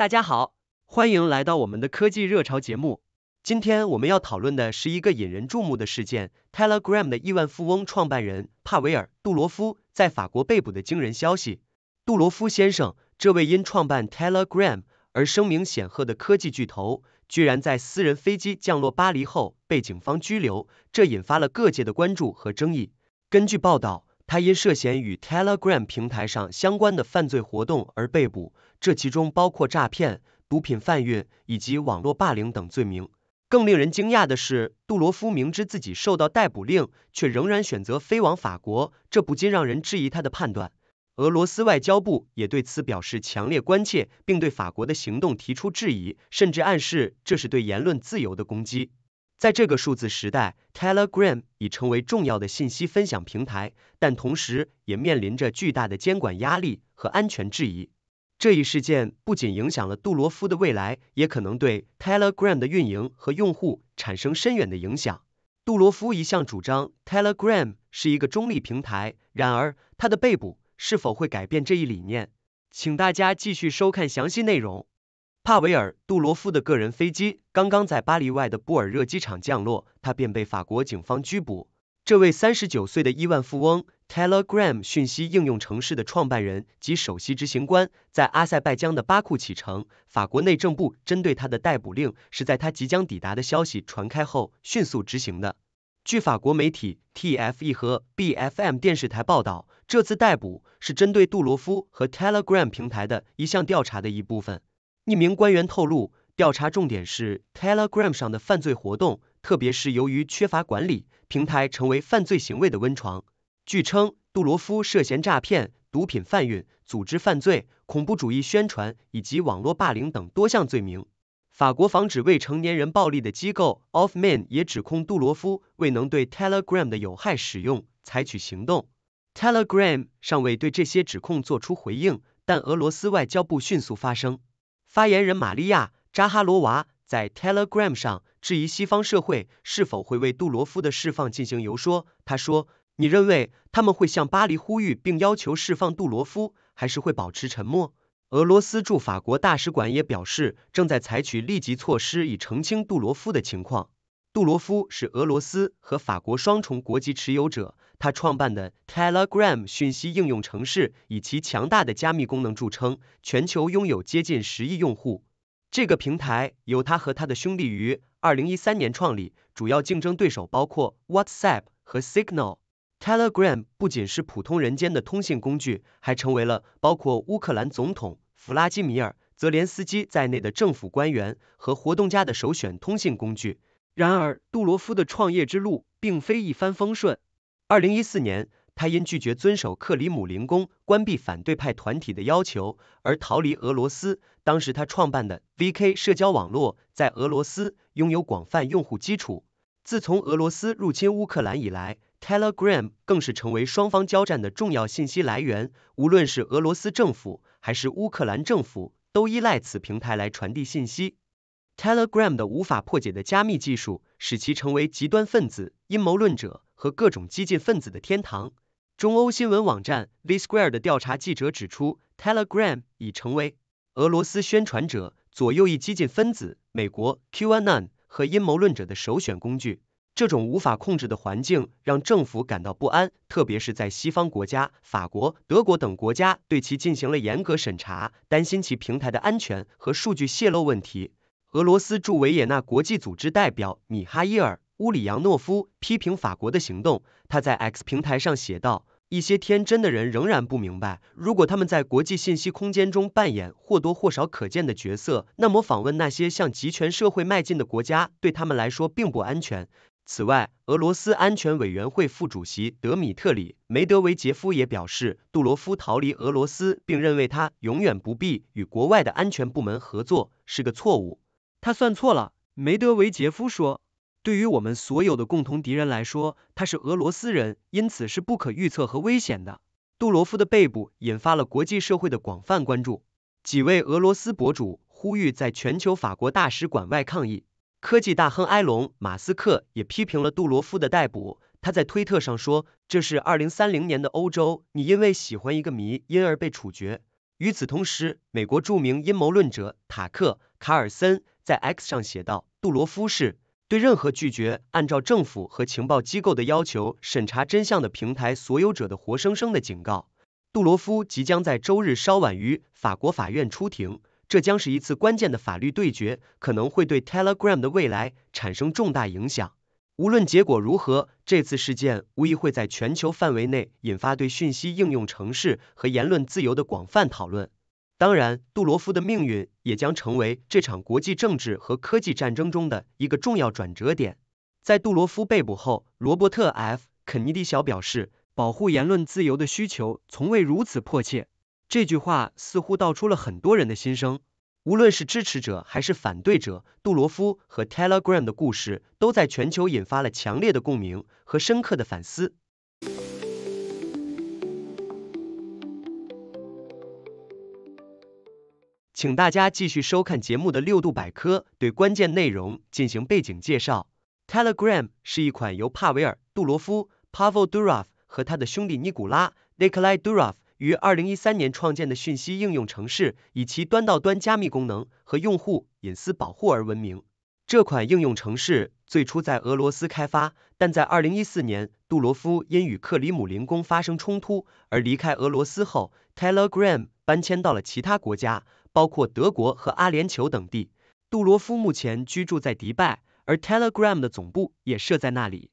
大家好，欢迎来到我们的科技热潮节目。今天我们要讨论的是一个引人注目的事件：Telegram 的亿万富翁创办人帕维尔·杜罗夫在法国被捕的惊人消息。杜罗夫先生，这位因创办 Telegram 而声名显赫的科技巨头，居然在私人飞机降落巴黎后被警方拘留，这引发了各界的关注和争议。根据报道，他因涉嫌与 Telegram 平台上相关的犯罪活动而被捕，这其中包括诈骗、毒品贩运以及网络霸凌等罪名。更令人惊讶的是，杜罗夫明知自己受到逮捕令，却仍然选择飞往法国，这不禁让人质疑他的判断。俄罗斯外交部也对此表示强烈关切，并对法国的行动提出质疑，甚至暗示这是对言论自由的攻击。在这个数字时代，Telegram 已成为重要的信息分享平台，但同时也面临着巨大的监管压力和安全质疑。这一事件不仅影响了杜罗夫的未来，也可能对 Telegram 的运营和用户产生深远的影响。杜罗夫一向主张 Telegram 是一个中立平台，然而他的被捕是否会改变这一理念？请大家继续收看详细内容。帕维尔·杜罗夫的个人飞机刚刚在巴黎外的布尔热机场降落，他便被法国警方拘捕。这位三十九岁的亿万富翁、Telegram 讯息应用城市的创办人及首席执行官，在阿塞拜疆的巴库启程。法国内政部针对他的逮捕令是在他即将抵达的消息传开后迅速执行的。据法国媒体 t f e 和 BFM 电视台报道，这次逮捕是针对杜罗夫和 Telegram 平台的一项调查的一部分。一名官员透露，调查重点是 Telegram 上的犯罪活动，特别是由于缺乏管理，平台成为犯罪行为的温床。据称，杜罗夫涉嫌诈骗、毒品贩运、组织犯罪、恐怖主义宣传以及网络霸凌等多项罪名。法国防止未成年人暴力的机构 o f f m a n 也指控杜罗夫未能对 Telegram 的有害使用采取行动。Telegram 尚未对这些指控作出回应，但俄罗斯外交部迅速发声。发言人玛利亚·扎哈罗娃在 Telegram 上质疑西方社会是否会为杜罗夫的释放进行游说。他说：“你认为他们会向巴黎呼吁并要求释放杜罗夫，还是会保持沉默？”俄罗斯驻法国大使馆也表示，正在采取立即措施以澄清杜罗夫的情况。杜罗夫是俄罗斯和法国双重国籍持有者。他创办的 Telegram 信息应用程式以其强大的加密功能著称，全球拥有接近十亿用户。这个平台由他和他的兄弟于二零一三年创立，主要竞争对手包括 WhatsApp 和 Signal。Telegram 不仅是普通人间的通信工具，还成为了包括乌克兰总统弗拉基米尔·泽连斯基在内的政府官员和活动家的首选通信工具。然而，杜罗夫的创业之路并非一帆风顺。二零一四年，他因拒绝遵守克里姆林宫关闭反对派团体的要求而逃离俄罗斯。当时他创办的 VK 社交网络在俄罗斯拥有广泛用户基础。自从俄罗斯入侵乌克兰以来，Telegram 更是成为双方交战的重要信息来源。无论是俄罗斯政府还是乌克兰政府，都依赖此平台来传递信息。Telegram 的无法破解的加密技术，使其成为极端分子、阴谋论者。和各种激进分子的天堂。中欧新闻网站 V Square 的调查记者指出，Telegram 已成为俄罗斯宣传者、左右翼激进分子、美国 QAnon 和阴谋论者的首选工具。这种无法控制的环境让政府感到不安，特别是在西方国家，法国、德国等国家对其进行了严格审查，担心其平台的安全和数据泄露问题。俄罗斯驻维也纳国际组织代表米哈伊尔。乌里扬诺夫批评法国的行动。他在 X 平台上写道：“一些天真的人仍然不明白，如果他们在国际信息空间中扮演或多或少可见的角色，那么访问那些向集权社会迈进的国家对他们来说并不安全。”此外，俄罗斯安全委员会副主席德米特里·梅德韦杰夫也表示，杜罗夫逃离俄罗斯，并认为他永远不必与国外的安全部门合作是个错误。他算错了，梅德韦杰夫说。对于我们所有的共同敌人来说，他是俄罗斯人，因此是不可预测和危险的。杜罗夫的被捕引发了国际社会的广泛关注。几位俄罗斯博主呼吁在全球法国大使馆外抗议。科技大亨埃隆·马斯克也批评了杜罗夫的逮捕。他在推特上说：“这是二零三零年的欧洲，你因为喜欢一个谜因而被处决。”与此同时，美国著名阴谋论者塔克·卡尔森在 X 上写道：“杜罗夫是。”对任何拒绝按照政府和情报机构的要求审查真相的平台所有者的活生生的警告。杜罗夫即将在周日稍晚于法国法院出庭，这将是一次关键的法律对决，可能会对 Telegram 的未来产生重大影响。无论结果如何，这次事件无疑会在全球范围内引发对讯息应用、城市和言论自由的广泛讨论。当然，杜罗夫的命运也将成为这场国际政治和科技战争中的一个重要转折点。在杜罗夫被捕后，罗伯特 ·F· 肯尼迪小表示：“保护言论自由的需求从未如此迫切。”这句话似乎道出了很多人的心声。无论是支持者还是反对者，杜罗夫和 Telegram 的故事都在全球引发了强烈的共鸣和深刻的反思。请大家继续收看节目的六度百科，对关键内容进行背景介绍。Telegram 是一款由帕维尔·杜罗夫 （Pavel Durov） 和他的兄弟尼古拉 （Nikolai Durov） 于2013年创建的讯息应用程式，以其端到端加密功能和用户隐私保护而闻名。这款应用程式最初在俄罗斯开发，但在2014年杜罗夫因与克里姆林宫发生冲突而离开俄罗斯后，Telegram 搬迁到了其他国家。包括德国和阿联酋等地。杜罗夫目前居住在迪拜，而 Telegram 的总部也设在那里。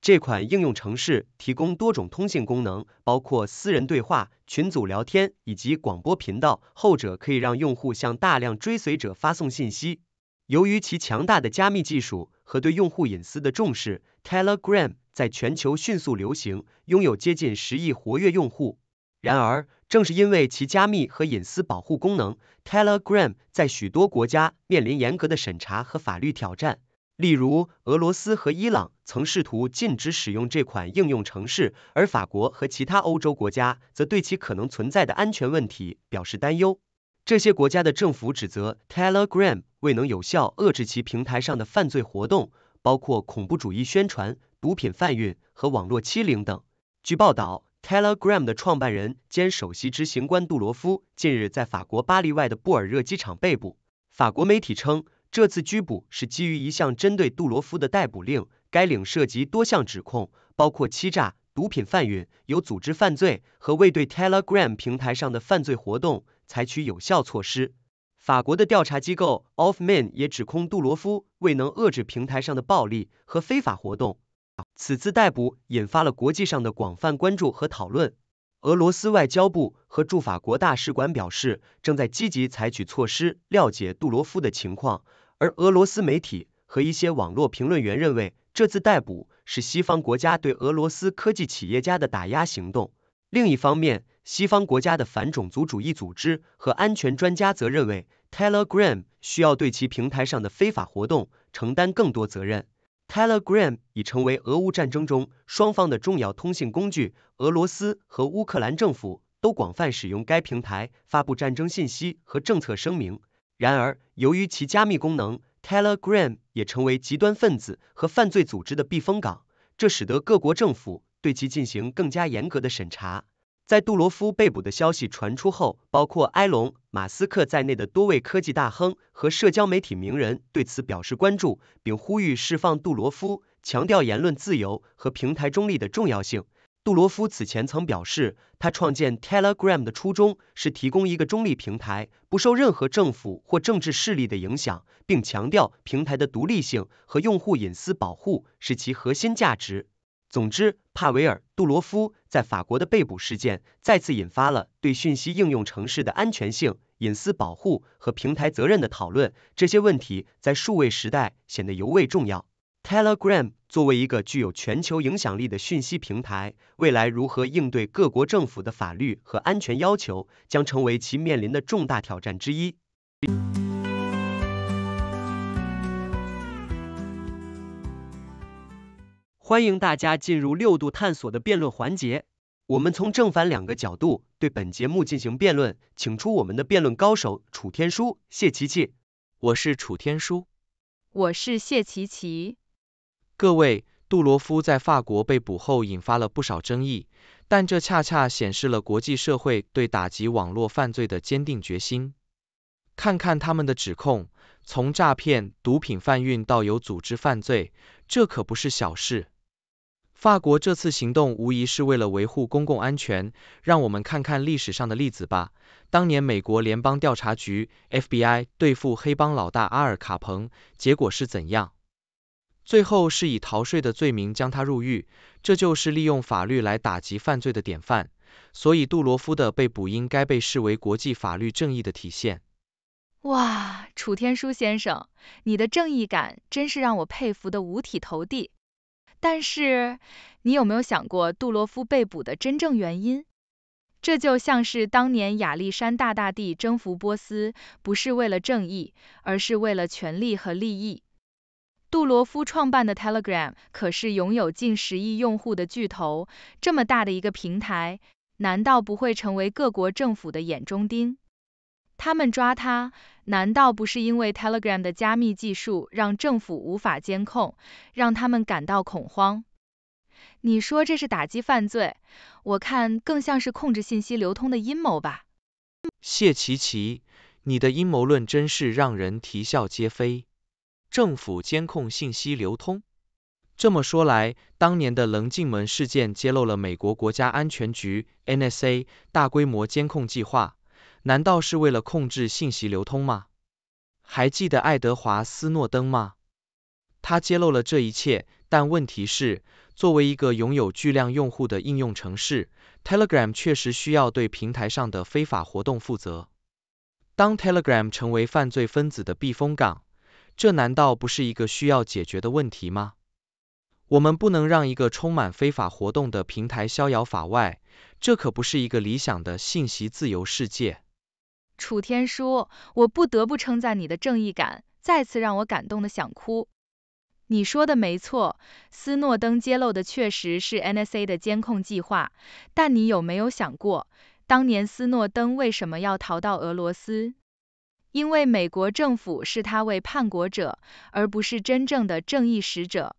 这款应用程式提供多种通信功能，包括私人对话、群组聊天以及广播频道，后者可以让用户向大量追随者发送信息。由于其强大的加密技术和对用户隐私的重视，Telegram 在全球迅速流行，拥有接近十亿活跃用户。然而，正是因为其加密和隐私保护功能，Telegram 在许多国家面临严格的审查和法律挑战。例如，俄罗斯和伊朗曾试图禁止使用这款应用程式，而法国和其他欧洲国家则对其可能存在的安全问题表示担忧。这些国家的政府指责 Telegram 未能有效遏制其平台上的犯罪活动，包括恐怖主义宣传、毒品贩运和网络欺凌等。据报道。Telegram 的创办人兼首席执行官杜罗夫近日在法国巴黎外的布尔热机场被捕。法国媒体称，这次拘捕是基于一项针对杜罗夫的逮捕令，该令涉及多项指控，包括欺诈、毒品贩运、有组织犯罪和未对 Telegram 平台上的犯罪活动采取有效措施。法国的调查机构 o f f m a n 也指控杜罗夫未能遏制平台上的暴力和非法活动。此次逮捕引发了国际上的广泛关注和讨论。俄罗斯外交部和驻法国大使馆表示，正在积极采取措施了解杜罗夫的情况。而俄罗斯媒体和一些网络评论员认为，这次逮捕是西方国家对俄罗斯科技企业家的打压行动。另一方面，西方国家的反种族主义组织和安全专家则认为，Telegram 需要对其平台上的非法活动承担更多责任。Telegram 已成为俄乌战争中双方的重要通信工具，俄罗斯和乌克兰政府都广泛使用该平台发布战争信息和政策声明。然而，由于其加密功能，Telegram 也成为极端分子和犯罪组织的避风港，这使得各国政府对其进行更加严格的审查。在杜罗夫被捕的消息传出后，包括埃隆·马斯克在内的多位科技大亨和社交媒体名人对此表示关注，并呼吁释放杜罗夫，强调言论自由和平台中立的重要性。杜罗夫此前曾表示，他创建 Telegram 的初衷是提供一个中立平台，不受任何政府或政治势力的影响，并强调平台的独立性和用户隐私保护是其核心价值。总之，帕维尔·杜罗夫在法国的被捕事件再次引发了对讯息应用城市的安全性、隐私保护和平台责任的讨论。这些问题在数位时代显得尤为重要。Telegram 作为一个具有全球影响力的讯息平台，未来如何应对各国政府的法律和安全要求，将成为其面临的重大挑战之一。欢迎大家进入六度探索的辩论环节，我们从正反两个角度对本节目进行辩论，请出我们的辩论高手楚天舒、谢琪琪。我是楚天舒，我是谢琪琪。各位，杜罗夫在法国被捕后引发了不少争议，但这恰恰显示了国际社会对打击网络犯罪的坚定决心。看看他们的指控，从诈骗、毒品贩运到有组织犯罪，这可不是小事。法国这次行动无疑是为了维护公共安全，让我们看看历史上的例子吧。当年美国联邦调查局 FBI 对付黑帮老大阿尔卡彭，结果是怎样？最后是以逃税的罪名将他入狱，这就是利用法律来打击犯罪的典范。所以杜罗夫的被捕应该被视为国际法律正义的体现。哇，楚天舒先生，你的正义感真是让我佩服的五体投地。但是，你有没有想过杜罗夫被捕的真正原因？这就像是当年亚历山大大帝征服波斯，不是为了正义，而是为了权力和利益。杜罗夫创办的 Telegram 可是拥有近十亿用户的巨头，这么大的一个平台，难道不会成为各国政府的眼中钉？他们抓他。难道不是因为 Telegram 的加密技术让政府无法监控，让他们感到恐慌？你说这是打击犯罪，我看更像是控制信息流通的阴谋吧。谢奇奇，你的阴谋论真是让人啼笑皆非。政府监控信息流通？这么说来，当年的棱镜门事件揭露了美国国家安全局 NSA 大规模监控计划。难道是为了控制信息流通吗？还记得爱德华斯诺登吗？他揭露了这一切。但问题是，作为一个拥有巨量用户的应用程式，Telegram 确实需要对平台上的非法活动负责。当 Telegram 成为犯罪分子的避风港，这难道不是一个需要解决的问题吗？我们不能让一个充满非法活动的平台逍遥法外。这可不是一个理想的信息自由世界。楚天舒，我不得不称赞你的正义感，再次让我感动的想哭。你说的没错，斯诺登揭露的确实是 NSA 的监控计划，但你有没有想过，当年斯诺登为什么要逃到俄罗斯？因为美国政府视他为叛国者，而不是真正的正义使者。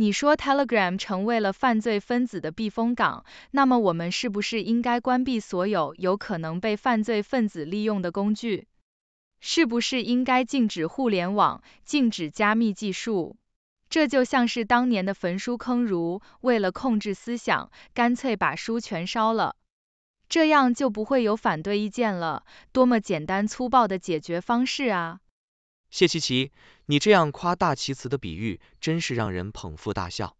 你说 Telegram 成为了犯罪分子的避风港，那么我们是不是应该关闭所有有可能被犯罪分子利用的工具？是不是应该禁止互联网，禁止加密技术？这就像是当年的焚书坑儒，为了控制思想，干脆把书全烧了，这样就不会有反对意见了。多么简单粗暴的解决方式啊！谢琪琪，你这样夸大其词的比喻，真是让人捧腹大笑。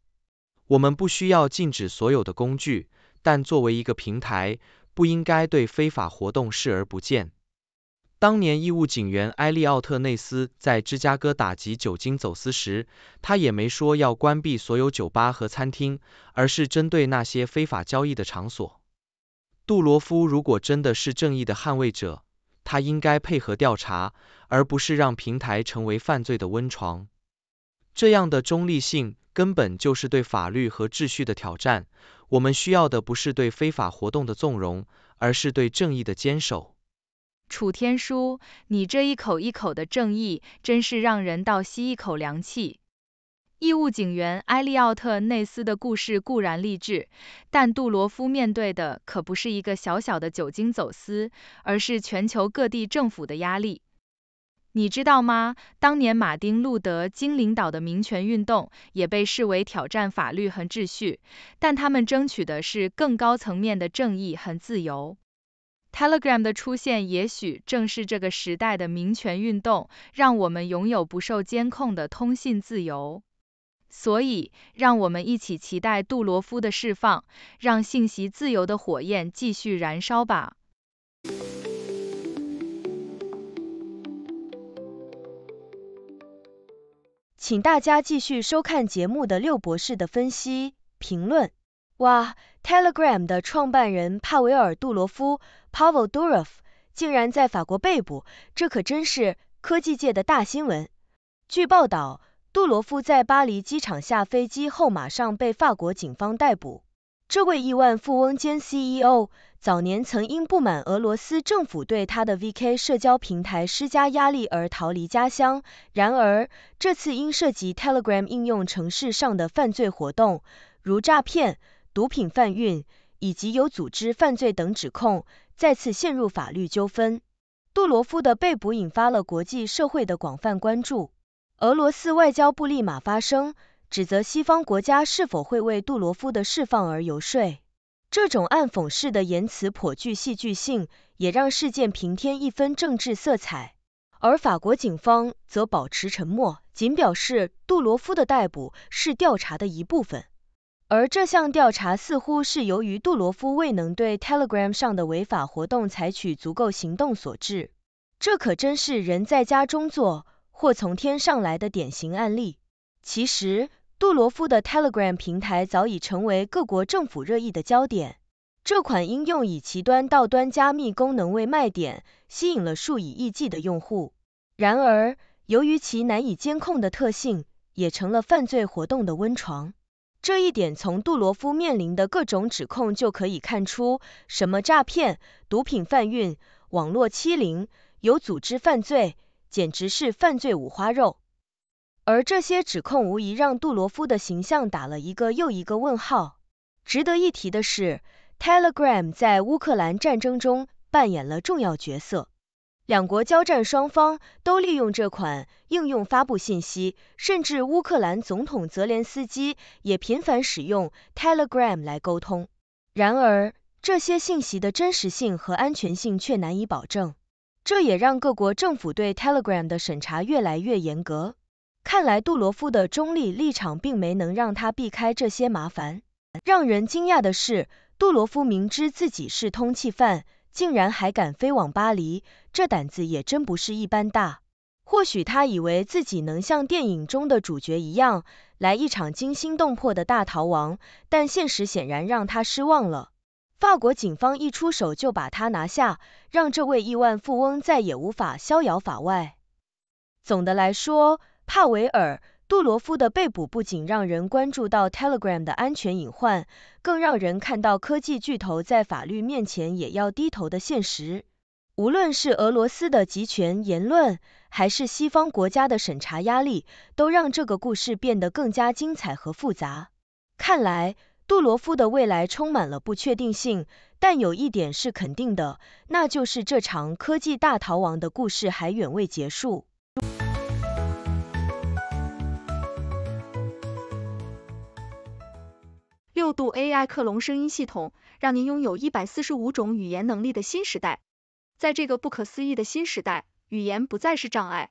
我们不需要禁止所有的工具，但作为一个平台，不应该对非法活动视而不见。当年义务警员埃利奥特内斯在芝加哥打击酒精走私时，他也没说要关闭所有酒吧和餐厅，而是针对那些非法交易的场所。杜罗夫如果真的是正义的捍卫者。他应该配合调查，而不是让平台成为犯罪的温床。这样的中立性根本就是对法律和秩序的挑战。我们需要的不是对非法活动的纵容，而是对正义的坚守。楚天舒，你这一口一口的正义，真是让人倒吸一口凉气。义务警员埃利奥特内斯的故事固然励志，但杜罗夫面对的可不是一个小小的酒精走私，而是全球各地政府的压力。你知道吗？当年马丁路德金领导的民权运动也被视为挑战法律和秩序，但他们争取的是更高层面的正义和自由。Telegram 的出现，也许正是这个时代的民权运动，让我们拥有不受监控的通信自由。所以，让我们一起期待杜罗夫的释放，让信息自由的火焰继续燃烧吧。请大家继续收看节目的六博士的分析评论。哇，Telegram 的创办人帕维尔·杜罗夫 （Pavel Durov） 竟然在法国被捕，这可真是科技界的大新闻。据报道。杜罗夫在巴黎机场下飞机后，马上被法国警方逮捕。这位亿万富翁兼 CEO 早年曾因不满俄罗斯政府对他的 VK 社交平台施加压力而逃离家乡，然而这次因涉及 Telegram 应用程式上的犯罪活动，如诈骗、毒品贩运以及有组织犯罪等指控，再次陷入法律纠纷。杜罗夫的被捕引发了国际社会的广泛关注。俄罗斯外交部立马发声，指责西方国家是否会为杜罗夫的释放而游说。这种暗讽式的言辞颇具戏剧性，也让事件平添一分政治色彩。而法国警方则保持沉默，仅表示杜罗夫的逮捕是调查的一部分，而这项调查似乎是由于杜罗夫未能对 Telegram 上的违法活动采取足够行动所致。这可真是人在家中坐。或从天上来的典型案例。其实，杜罗夫的 Telegram 平台早已成为各国政府热议的焦点。这款应用以其端到端加密功能为卖点，吸引了数以亿计的用户。然而，由于其难以监控的特性，也成了犯罪活动的温床。这一点从杜罗夫面临的各种指控就可以看出：什么诈骗、毒品贩运、网络欺凌、有组织犯罪。简直是犯罪五花肉，而这些指控无疑让杜罗夫的形象打了一个又一个问号。值得一提的是，Telegram 在乌克兰战争中扮演了重要角色，两国交战双方都利用这款应用发布信息，甚至乌克兰总统泽连斯基也频繁使用 Telegram 来沟通。然而，这些信息的真实性和安全性却难以保证。这也让各国政府对 Telegram 的审查越来越严格。看来杜罗夫的中立立场并没能让他避开这些麻烦。让人惊讶的是，杜罗夫明知自己是通缉犯，竟然还敢飞往巴黎，这胆子也真不是一般大。或许他以为自己能像电影中的主角一样，来一场惊心动魄的大逃亡，但现实显然让他失望了。法国警方一出手就把他拿下，让这位亿万富翁再也无法逍遥法外。总的来说，帕维尔·杜罗夫的被捕不仅让人关注到 Telegram 的安全隐患，更让人看到科技巨头在法律面前也要低头的现实。无论是俄罗斯的集权言论，还是西方国家的审查压力，都让这个故事变得更加精彩和复杂。看来，杜罗夫的未来充满了不确定性，但有一点是肯定的，那就是这场科技大逃亡的故事还远未结束。六度 AI 克隆声音系统，让您拥有一百四十五种语言能力的新时代。在这个不可思议的新时代，语言不再是障碍。